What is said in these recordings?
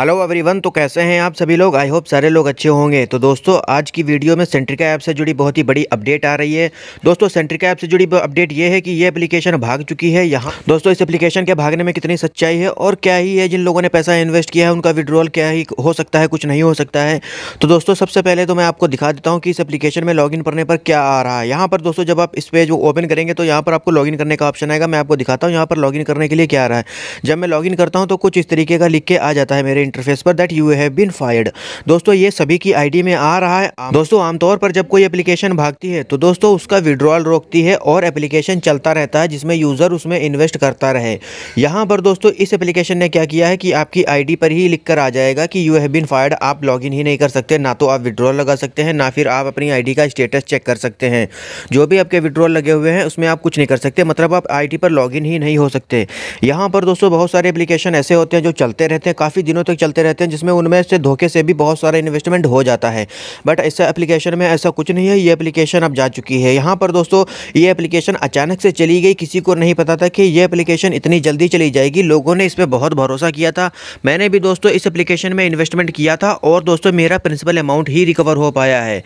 hello everyone तो कैसे हैं आप सभी लोग आई होप सारे लोग अच्छे होंगे तो दोस्तों आज की वीडियो में सेंट्रिका ऐप से जुड़ी बहुत ही बड़ी अपडेट आ रही है दोस्तों सेंट्रिका ऐप से जुड़ी अपडेट ये है कि ये एप्लीकेशन भाग चुकी है यहाँ दोस्तों इस एप्लीकेशन के भागने में कितनी सच्चाई है और क्या ही है जिन लोगों ने पैसा इन्वेस्ट किया है उनका विड्रॉल क्या ही हो सकता है कुछ नहीं हो सकता है तो दोस्तों सबसे पहले तो मैं आपको दिखा देता हूँ कि इस एप्लीकेशन में लॉग करने पर क्या आ रहा है यहाँ पर दोस्तों जब आप इस पेज ओपन करेंगे तो यहाँ पर आपको लॉग करने का ऑप्शन आएगा मैं आपको दिखाता हूँ यहाँ पर लॉग करने के लिए क्या आ रहा है जब मैं लॉग करता हूँ तो कुछ इस तरीके का लिख के आ जाता है मेरे इंटरफेस पर that you have been fired दोस्तों ये सभी की आईडी में आ रहा है दोस्तों आमतौर पर जब कोई एप्लीकेशन भागती है तो दोस्तों उसका विड्रॉल रोकती है और एप्लीकेशन चलता रहता है जिसमें यूजर उसमें इन्वेस्ट करता रहे यहाँ पर दोस्तों इस एप्लीकेशन ने क्या किया है कि आपकी आई पर ही लिख आ जाएगा कि यू हैव बिन फायर्ड आप लॉग ही नहीं कर सकते ना तो आप विड्रॉल लगा सकते हैं ना फिर आप अपनी आई का स्टेटस चेक कर सकते हैं जो भी आपके विड्रॉल लगे हुए हैं उसमें आप कुछ नहीं कर सकते मतलब आप आई पर लॉग ही नहीं हो सकते यहाँ पर दोस्तों बहुत सारे एप्लीकेशन ऐसे होते हैं जो चलते रहते हैं काफ़ी दिनों तक चलते रहते हैं जिसमें उनमें से धोखे से भी बहुत सारा इन्वेस्टमेंट हो जाता है बट इस एप्लीकेशन में ऐसा कुछ नहीं है ये एप्लीकेशन अब जा चुकी है यहाँ पर दोस्तों ये एप्लीकेशन अचानक से चली गई किसी को नहीं पता था कि ये एप्लीकेशन इतनी जल्दी चली जाएगी लोगों ने इस पर बहुत भरोसा किया था मैंने भी दोस्तों इस एप्लीकेशन में इन्वेस्टमेंट किया था और दोस्तों मेरा प्रिंसिपल अमाउंट ही रिकवर हो पाया है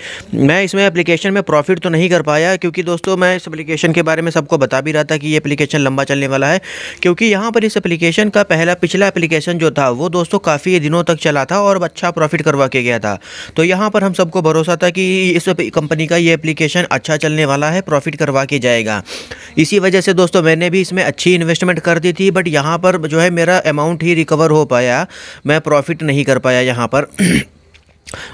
मैं इसमें एप्लीकेशन में प्रॉफिट तो नहीं कर पाया क्योंकि दोस्तों मैं इस एप्लीकेशन के बारे में सबको बता भी रहा था कि ये एप्लीकेशन लंबा चलने वाला है क्योंकि यहाँ पर इस एप्लीकेशन का पहला पिछला एप्लीकेशन जो था वो दोस्तों काफ़ी दिनों तक चला था और अच्छा प्रॉफिट करवा के गया था तो यहाँ पर हम सबको भरोसा था कि इस कंपनी का ये एप्लीकेशन अच्छा चलने वाला है प्रॉफिट करवा के जाएगा इसी वजह से दोस्तों मैंने भी इसमें अच्छी इन्वेस्टमेंट कर दी थी बट यहाँ पर जो है मेरा अमाउंट ही रिकवर हो पाया मैं प्रॉफिट नहीं कर पाया यहाँ पर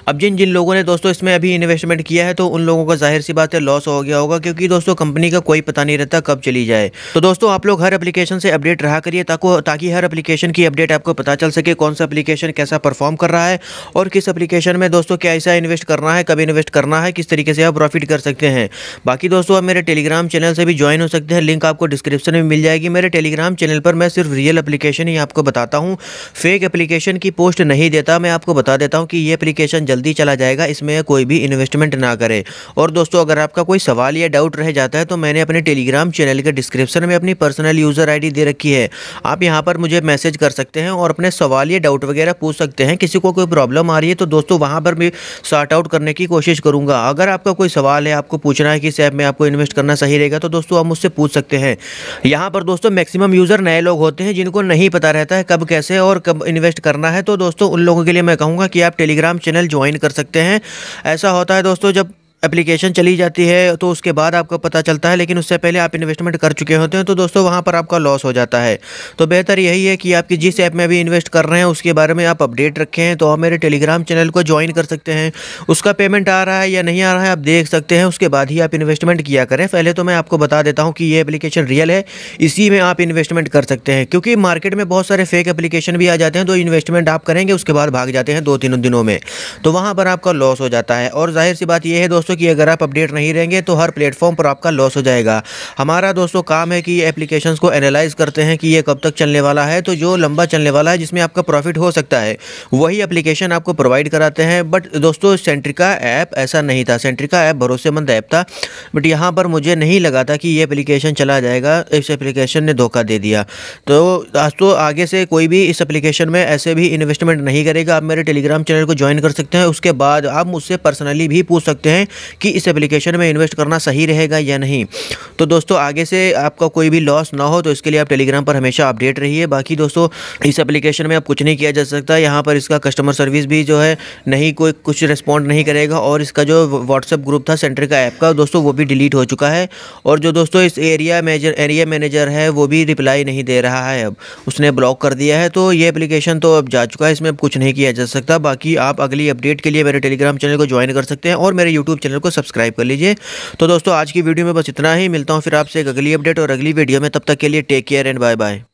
अब जिन जिन लोगों ने दोस्तों इसमें अभी इन्वेस्टमेंट किया है तो उन लोगों का जाहिर सी बात है लॉस हो गया होगा क्योंकि दोस्तों कंपनी का कोई पता नहीं रहता कब चली जाए तो दोस्तों आप लोग हर एप्लीकेशन से अपडेट रहा करिए ताकि हर एप्लीकेशन की अपडेट आपको पता चल सके कौन सा एप्लीकेशन कैसा परफॉर्म कर रहा है और किस अपलीकेशन में दोस्तों क्या ऐसा इन्वेस्ट करना है कब इन्वेस्ट करना है किस तरीके से आप प्रॉफिट कर सकते हैं बाकी दोस्तों आप मेरे टेलीग्राम चैनल से भी ज्वाइन हो सकते हैं लिंक आपको डिस्क्रिप्शन में मिल जाएगी मेरे टेलीग्राम चैनल पर मैं सिर्फ रियल अपलीकेशन ही आपको बताता हूँ फेक एप्लीकेशन की पोस्ट नहीं देता मैं आपको बता देता हूँ कि ये अपलीकेशन एप्लीकेशन जल्दी चला जाएगा इसमें कोई भी इन्वेस्टमेंट ना करें और दोस्तों अगर आपका कोई सवाल या डाउट रह जाता है तो मैंने अपने टेलीग्राम चैनल के डिस्क्रिप्शन में अपनी पर्सनल यूज़र आई दे रखी है आप यहाँ पर मुझे मैसेज कर सकते हैं और अपने सवाल या डाउट वगैरह पूछ सकते हैं किसी को कोई प्रॉब्लम आ रही है तो दोस्तों वहाँ पर भी शॉर्ट आउट करने की कोशिश करूँगा अगर आपका कोई सवाल है आपको पूछना है कि इस ऐप में आपको इन्वेस्ट करना सही रहेगा तो दोस्तों आप मुझसे पूछ सकते हैं यहाँ पर दोस्तों मैक्सिमम यूज़र नए लोग होते हैं जिनको नहीं पता रहता है कब कैसे और कब इन्वेस्ट करना है तो दोस्तों उन लोगों के लिए मैं कहूँगा कि आप टेलीग्राम चैनल चैनल ज्वाइन कर सकते हैं ऐसा होता है दोस्तों जब एप्लीकेशन चली जाती है तो उसके बाद आपको पता चलता है लेकिन उससे पहले आप इन्वेस्टमेंट कर चुके होते हैं तो दोस्तों वहाँ पर आपका लॉस हो जाता है तो बेहतर यही है कि आपकी जिस ऐप में भी इन्वेस्ट कर रहे हैं उसके बारे में आप अपडेट रखें हैं तो आप मेरे टेलीग्राम चैनल को ज्वाइन कर सकते हैं उसका पेमेंट आ रहा है या नहीं आ रहा है आप देख सकते हैं उसके बाद ही आप इन्वेस्टमेंट किया करें पहले तो मैं आपको बता देता हूँ कि ये एप्लीकेशन रियल है इसी में आप इन्वेस्टमेंट कर सकते हैं क्योंकि मार्केट में बहुत सारे फेक एप्लीकेशन भी आ जाते हैं तो इन्वेस्टमेंट आप करेंगे उसके बाद भाग जाते हैं दो तीन दिनों में तो वहाँ पर आपका लॉस हो जाता है और जाहिर सी बात यह है दोस्तों दोस्तों कि अगर आप अपडेट नहीं रहेंगे तो हर प्लेटफॉर्म पर आपका लॉस हो जाएगा हमारा दोस्तों काम है कि एप्लीकेशन को एनालाइज करते हैं कि ये कब तक चलने वाला है तो जो लंबा चलने वाला है जिसमें आपका प्रॉफिट हो सकता है वही एप्लीकेशन आपको प्रोवाइड कराते हैं बट दोस्तों सेंट्रिका ऐप ऐसा नहीं था सेंट्रिका ऐप भरोसेमंद ऐप था बट यहाँ पर मुझे नहीं लगा था कि ये एप्लीकेशन चला जाएगा इस एप्लीकेशन ने धोखा दे दिया तो दोस्तों तो आगे से कोई भी इस एप्लीकेशन में ऐसे भी इन्वेस्टमेंट नहीं करेगा आप मेरे टेलीग्राम चैनल को ज्वाइन कर सकते हैं उसके बाद आप मुझसे पर्सनली भी पूछ सकते हैं कि इस एप्लीकेशन में इन्वेस्ट करना सही रहेगा या नहीं तो दोस्तों आगे से आपका कोई भी लॉस ना हो तो इसके लिए आप टेलीग्राम पर हमेशा अपडेट रहिए बाकी दोस्तों इस एप्लीकेशन में अब कुछ नहीं किया जा सकता यहाँ पर इसका कस्टमर सर्विस भी जो है नहीं कोई कुछ रिस्पॉन्ड नहीं करेगा और इसका जो व्हाट्सअप ग्रुप था सेंटर का ऐप का दोस्तों वो भी डिलीट हो चुका है और जो दोस्तों इस एरिया मैनेजर एरिया मैनेजर है वो भी रिप्लाई नहीं दे रहा है अब उसने ब्लॉक कर दिया है तो ये एप्लीकेशन तो अब जा चुका है इसमें अब कुछ नहीं किया जा सकता बाकी आप अगली अपडेट के लिए मेरे टेलीग्राम चैनल को ज्वाइन कर सकते हैं और मेरे यूट्यूब चैनल चैनल को सब्सक्राइब कर लीजिए तो दोस्तों आज की वीडियो में बस इतना ही मिलता हूँ फिर आपसे एक अगली अपडेट और अगली वीडियो में तब तक के लिए take care and bye bye